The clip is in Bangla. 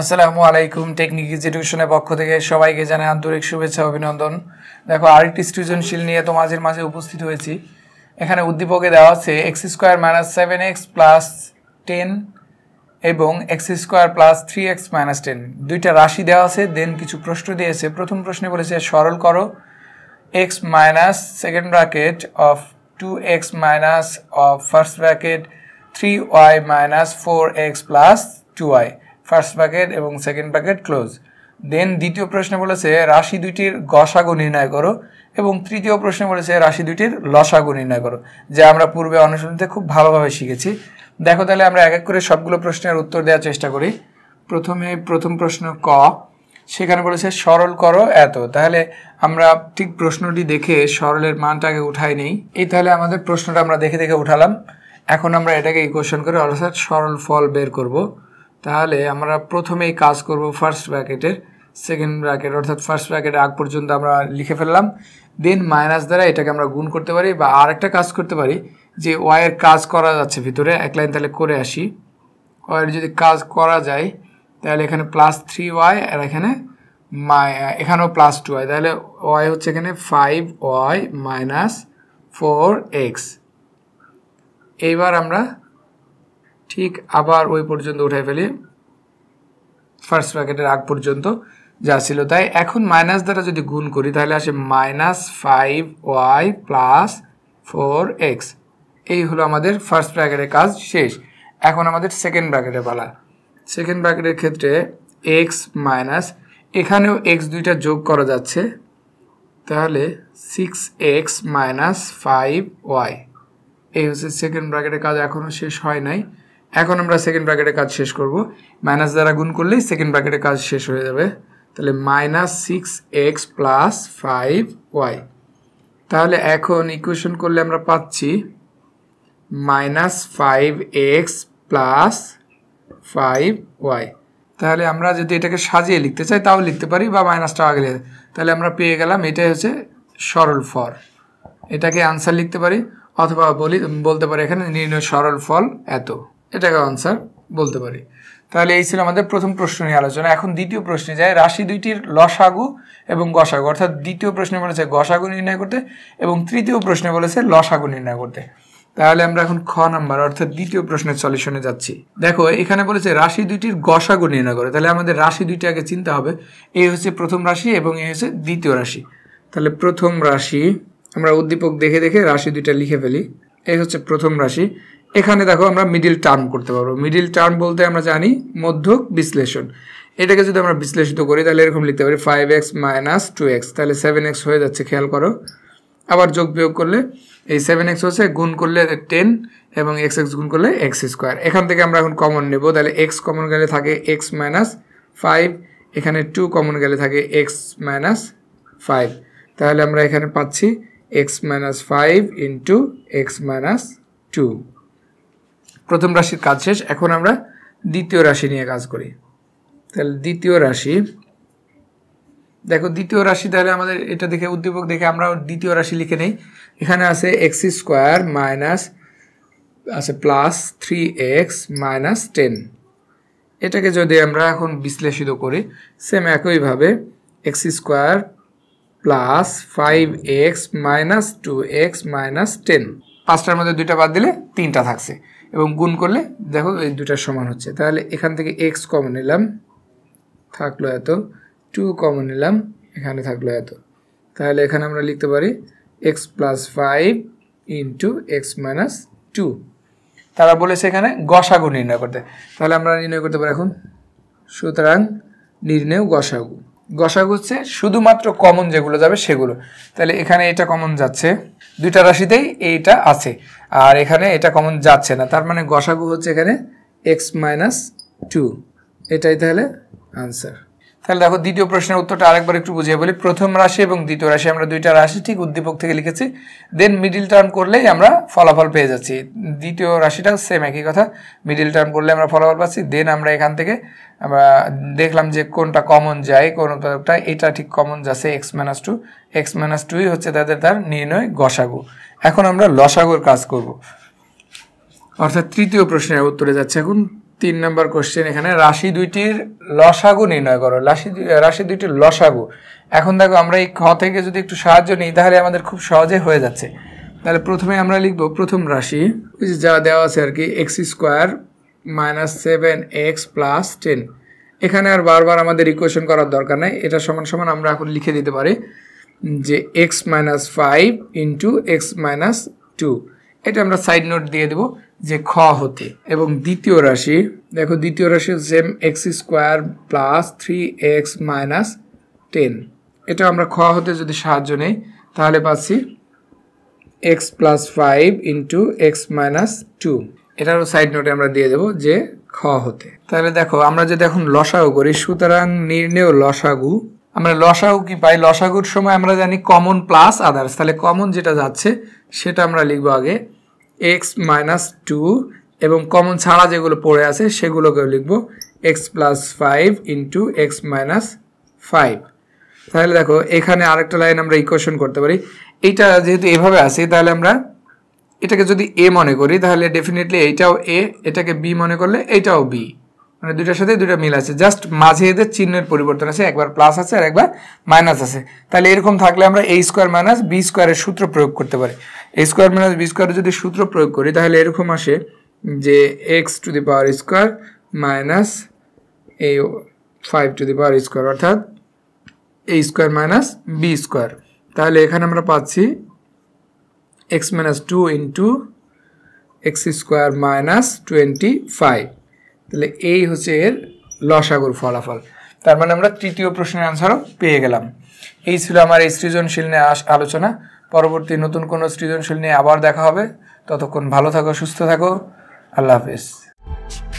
আসসালামু আলাইকুম টেকনিক এডুকেশনের পক্ষ থেকে সবাইকে জানাই আন্তরিক শুভেচ্ছা অভিনন্দন দেখো আরেকটি সৃজনশীল নিয়ে তোমাদের মাঝে উপস্থিত হয়েছি এখানে উদ্দীপকে দেওয়া আছে x square minus seven x plus ten এবং X square plus three x minus ten দুইটা রাশি দেওয়া আছে দেন কিছু প্রশ্ন দিয়েছে প্রথম প্রশ্নে বলেছে সরল করো x minus second bracket of two x minus of first bracket three y minus four x plus two y first bracket এবং সেকেন্ড ব্যাকেট ক্লোজ দেন দ্বিতীয় প্রশ্নে বলেছে রাশি দুইটির গসাগু নির্ণয় করো এবং তৃতীয় প্রশ্নে বলেছে রাশি দুইটির লসাগু নির্ণয় করো যা আমরা পূর্বে অনুশীলনীতে খুব ভালোভাবে শিখেছি দেখো তাহলে আমরা এক এক করে সবগুলো প্রশ্নের উত্তর দেওয়ার চেষ্টা করি প্রথমে প্রথম প্রশ্ন ক সেখানে বলেছে সরল করো এত তাহলে আমরা ঠিক প্রশ্নটি দেখে সরলের মানটাকে উঠাই নেই এই তাহলে আমাদের প্রশ্নটা আমরা দেখে দেখে উঠালাম এখন আমরা এটাকে ইকোয়েশন করে অর্থাৎ সরল ফল বের করবো তাহলে আমরা প্রথমেই কাজ করব ফার্স্ট ব্র্যাকেটের সেকেন্ড ব্র্যাকেট অর্থাৎ ফার্স্ট ব্র্যাকেট আগ পর্যন্ত আমরা লিখে ফেললাম দেন মাইনাস দ্বারা এটাকে আমরা গুণ করতে পারি বা আর একটা কাজ করতে পারি যে ওয়াইয়ের কাজ করা যাচ্ছে ভিতরে এক লাইন তাহলে করে আসি ওয়াইয়ের যদি কাজ করা যায় তাহলে এখানে প্লাস থ্রি ওয়াই আর এখানে মাই এখানেও প্লাস টু ওয়াই তাহলে ওয়াই হচ্ছে এখানে five y minus four x এইবার আমরা ঠিক আবার ওই পর্যন্ত উঠাই ফেলি ফার্স্ট ব্র্যাকেটের আগ পর্যন্ত যা ছিল তাই এখন মাইনাস দ্বারা যদি গুণ করি তাহলে আসে minus five y plus four x এই হলো আমাদের ফার্স্ট ব্র্যাকেটের কাজ শেষ এখন আমাদের সেকেন্ড ব্র্যাকেটের পালা সেকেন্ড ব্র্যাকেটের ক্ষেত্রে এক্স মাইনাস এখানেও এক্স দুইটা যোগ করা যাচ্ছে তাহলে six x minus five y এই হচ্ছে সেকেন্ড ব্র্যাকেটের কাজ এখনও শেষ হয় নাই এখন আমরা সেকেন্ড ব্র্যাকেটে কাজ শেষ করব মাইনাস দ্বারা গুণ করলেই সেকেন্ড ব্র্যাকেটে কাজ শেষ হয়ে যাবে তাহলে minus six x plus five y তাহলে এখন ইকুয়েশন করলে আমরা পাচ্ছি minus five x plus five y তাহলে আমরা যদি এটাকে সাজিয়ে লিখতে চাই তাও লিখতে পারি বা মাইনাসটা আগে তাহলে আমরা পেয়ে গেলাম এটাই হচ্ছে সরল ফর এটাকে আনসার লিখতে পারি অথবা বলি বলতে পারি এখানে নির্ণয় সরল ফল এত এটাকে আনসার বলতে পারি তাহলে এই ছিল আমাদের প্রথম প্রশ্ন নিয়ে আলোচনা এখন দ্বিতীয় প্রশ্নে যায় রাশি দুইটির লসাগু এবং গসাগু অর্থাৎ দ্বিতীয় প্রশ্নে বলেছে গসাগু নির্ণয় করতে এবং তৃতীয় প্রশ্নে বলেছে লসাগু নির্ণয় করতে তাহলে আমরা এখন খ নাম্বার অর্থাৎ দ্বিতীয় প্রশ্নের সলিউশনে যাচ্ছি দেখো এখানে বলেছে রাশি দুইটির গসাগু নির্ণয় করে তাহলে আমাদের রাশি দুইটি আগে চিনতে হবে এই হচ্ছে প্রথম রাশি এবং এই হচ্ছে দ্বিতীয় রাশি তাহলে প্রথম রাশি আমরা উদ্দীপক দেখে দেখে রাশি দুইটা লিখে ফেলি এই হচ্ছে প্রথম রাশি এখানে দেখো আমরা মিডিল টার্ম করতে পারবো মিডিল টার্ম বলতে আমরা জানি মধ্যক বিশ্লেষণ এটাকে যদি আমরা বিশ্লেষিত করি তাহলে এরকম লিখতে পারি five x minus two x তাহলে সেভেন এক্স হয়ে যাচ্ছে খেয়াল করো আবার যোগ বিয়োগ করলে এই সেভেন এক্স হচ্ছে গুণ করলে টেন এবং এক্স এক্স গুণ করলে এক্স স্কোয়ার এখান থেকে আমরা এখন কমন নেব তাহলে এক্স কমন গেলে থাকে এক্স মাইনাস ফাইভ এখানে টু কমন গেলে থাকে এক্স মাইনাস ফাইভ তাহলে আমরা এখানে পাচ্ছি x minus five into x minus two প্রথম রাশির কাজ শেষ এখন আমরা দ্বিতীয় রাশি নিয়ে কাজ করি তাহলে দ্বিতীয় রাশি দেখো দ্বিতীয় রাশি তাহলে আমাদের এটা দেখে উদ্দীপক দেখে আমরা দ্বিতীয় রাশি লিখে নেই এখানে আছে এক্স স্কোয়ার মাইনাস আছে plus three x minus ten এটাকে যদি আমরা এখন বিশ্লেষিত করি সেম একইভাবে x square plus five x minus two x minus ten পাঁচটার মধ্যে দুইটা বাদ দিলে তিনটা থাকছে এবং গুণ করলে দেখো এই দুটার সমান হচ্ছে তাহলে এখান থেকে এক্স কমন নিলাম থাকলো এত টু কমন নিলাম এখানে থাকলো এত তাহলে এখানে আমরা লিখতে পারি x plus five into x minus two তারা বলেছে এখানে গসাগু নির্ণয় করতে তাহলে আমরা নির্ণয় করতে পারি এখন সুতরাং নির্ণয় গসাগু গসা হচ্ছে শুধুমাত্র কমন যেগুলো যাবে সেগুলো তাহলে এখানে এটা কমন যাচ্ছে দুইটা রাশিতেই এইটা আছে আর এখানে এটা কমন যাচ্ছে না তার মানে গসাগু হচ্ছে এখানে এক্স মাইনাস টু এটাই তাহলে আনসার তাহলে দেখো দ্বিতীয় প্রশ্নের উত্তরটা আরেকবার একটু বুঝিয়ে বলি প্রথম রাশি এবং দ্বিতীয় রাশি আমরা দুইটা রাশি ঠিক উদ্দীপক থেকে লিখেছি দেন মিডিল টার্ম করলেই আমরা ফলাফল পেয়ে যাচ্ছি দ্বিতীয় রাশিটাও সেম একই কথা মিডিল টার্ম করলে আমরা ফলাফল পাচ্ছি দেন আমরা এখান থেকে আমরা দেখলাম যে কোনটা কমন যায় কোনটা এটা ঠিক কমন যাচ্ছে x minus two x minus টুই হচ্ছে তাদের তার নির্ণয় গসাগু এখন আমরা লসাগুর কাজ করব অর্থাৎ তৃতীয় প্রশ্নের উত্তরে যাচ্ছে এখন তিন নম্বর কোশ্চেন এখানে রাশি দুইটির লসাগু নির্ণয় করো রাশি রাশি দুইটির লসাগু এখন দেখো আমরা এই খ থেকে যদি একটু সাহায্য নিই তাহলে আমাদের খুব সহজে হয়ে যাচ্ছে তাহলে প্রথমে আমরা লিখব প্রথম রাশি যা দেওয়া আছে আর কি x square minus seven x plus ten এখানে আর বারবার আমাদের ইকুয়েশন করার দরকার নেই এটা সমান সমান আমরা এখন লিখে দিতে পারি যে x minus five into x minus two এটা আমরা সাইড নোট দিয়ে দেব যে খ হতে এবং দ্বিতীয় রাশি দেখো দ্বিতীয় রাশি same x square plus three x minus ten এটা আমরা খ হতে যদি সাহায্য নেই তাহলে পাচ্ছি x plus five into x minus two এটারও সাইড নোটে আমরা দিয়ে দেব যে খ হতে তাহলে দেখো আমরা যদি এখন লসাগু করি সুতরাং নির্ণেয় লসাগু আমরা লসাগু কি পাই লসাগুর সময় আমরা জানি কমন প্লাস আদার্স তাহলে কমন যেটা যাচ্ছে সেটা আমরা লিখবো আগে এক্স মাইনাস টু এবং কমন ছাড়া যেগুলো পড়ে আছে সেগুলোকেও লিখবো x plus five into x minus five তাহলে দেখো এখানে আরেকটা লাইন আমরা ইকোয়েশন করতে পারি এইটা যেহেতু এভাবে আছে তাহলে আমরা এটাকে যদি এ মনে করি তাহলে ডেফিনেটলি এইটাও এ এটাকে বি মনে করলে এইটাও বি মানে দুইটার সাথে দুইটা মিল আছে জাস্ট মাঝে এদের চিহ্নের পরিবর্তন আছে একবার প্লাস আছে আর একবার মাইনাস আছে তাহলে এরকম থাকলে আমরা এ স্কোয়ার মাইনাস বি স্কোয়ারের সূত্র প্রয়োগ করতে পারি এ স্কোয়ার মাইনাস বি স্কোয়ারের যদি সূত্র প্রয়োগ করি তাহলে এরকম আসে যে x to the power square minus এ five to the power square অর্থাৎ a square minus b square তাহলে এখানে আমরা পাচ্ছি x minus two into x square minus twenty five তাহলে এই হচ্ছে এর লসাগুর ফলাফল তার মানে আমরা তৃতীয় প্রশ্নের আনসারও পেয়ে গেলাম এই ছিল আমার এই সৃজনশীল নিয়ে আলোচনা পরবর্তী নতুন কোনো সৃজনশীল নিয়ে আবার দেখা হবে ততক্ষণ ভালো থাকো সুস্থ থাকো আল্লাহ হাফেজ